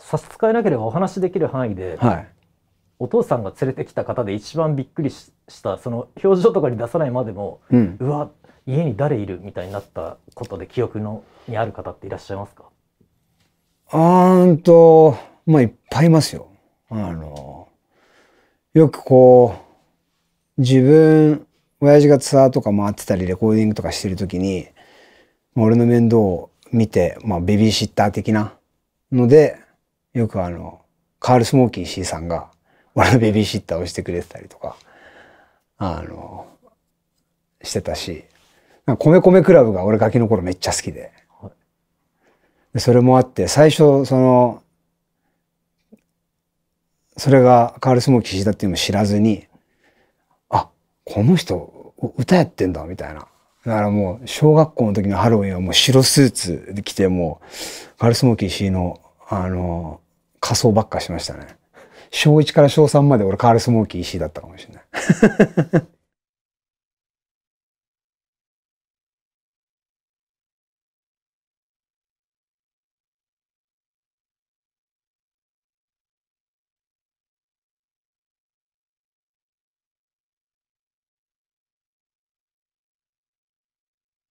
差し支えなければお話しできる範囲で、はい、お父さんが連れてきた方で一番びっくりしたその表情とかに出さないまでも、うん、うわ家に誰いるみたいになったことで記憶のにある方っていらっしゃいますかあんとまあいっぱいいますよ。あのよくこう自分親父がツアーとか回ってたりレコーディングとかしてる時に俺の面倒を見て、まあ、ベビーシッター的なのでよくあの、カール・スモーキー C さんが、俺のベビーシッターをしてくれてたりとか、あの、してたし、米米クラブが俺ガキの頃めっちゃ好きで、それもあって、最初、その、それがカール・スモーキー C だっていうのを知らずに、あ、この人、歌やってんだ、みたいな。だからもう、小学校の時のハロウィンはもう白スーツで着て、もう、カルスモーキー C の、あの、仮装ばっかしましたね。小1から小3まで俺カールスモーキー石だったかもしれない。